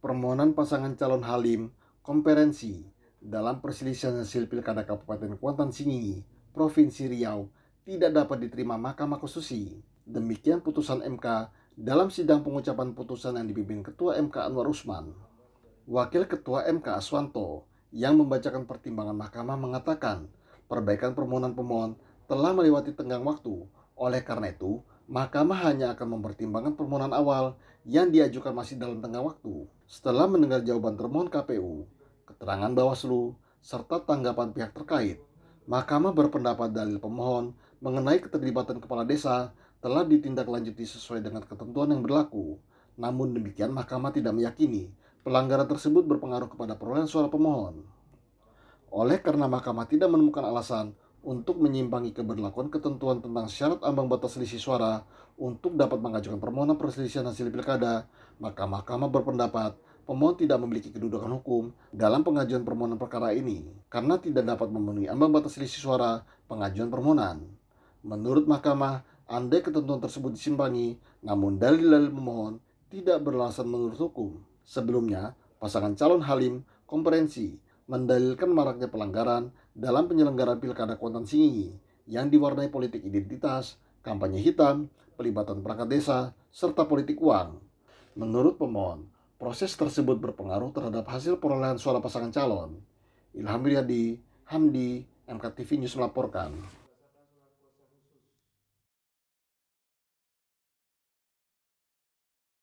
permohonan pasangan calon Halim konferensi dalam perselisihan hasil pilkada Kabupaten Kuantan Singingi Provinsi Riau, tidak dapat diterima Mahkamah Konstitusi. Demikian putusan MK dalam sidang pengucapan putusan yang dipimpin Ketua MK Anwar Usman. Wakil Ketua MK Aswanto yang membacakan pertimbangan mahkamah mengatakan perbaikan permohonan pemohon telah melewati tenggang waktu. Oleh karena itu, Mahkamah hanya akan mempertimbangkan permohonan awal yang diajukan masih dalam tengah waktu. Setelah mendengar jawaban termohon KPU, keterangan Bawaslu, serta tanggapan pihak terkait, Mahkamah berpendapat dalil pemohon mengenai keterlibatan kepala desa telah ditindaklanjuti sesuai dengan ketentuan yang berlaku. Namun demikian Mahkamah tidak meyakini pelanggaran tersebut berpengaruh kepada perolehan suara pemohon. Oleh karena Mahkamah tidak menemukan alasan untuk menyimpangi keberlakuan ketentuan tentang syarat ambang batas selisih suara untuk dapat mengajukan permohonan perselisihan hasil pilkada, maka Mahkamah berpendapat pemohon tidak memiliki kedudukan hukum dalam pengajuan permohonan perkara ini karena tidak dapat memenuhi ambang batas selisih suara pengajuan permohonan. Menurut Mahkamah, andai ketentuan tersebut disimpangi, namun dalil-dalil pemohon tidak berlasan menurut hukum. Sebelumnya, pasangan calon Halim konferensi mendalilkan maraknya pelanggaran dalam penyelenggaraan pilkada singgi yang diwarnai politik identitas, kampanye hitam, pelibatan perangkat desa, serta politik uang. Menurut pemohon, proses tersebut berpengaruh terhadap hasil perolehan suara pasangan calon. Ilham Riyadi, Hamdi, MKTV News melaporkan.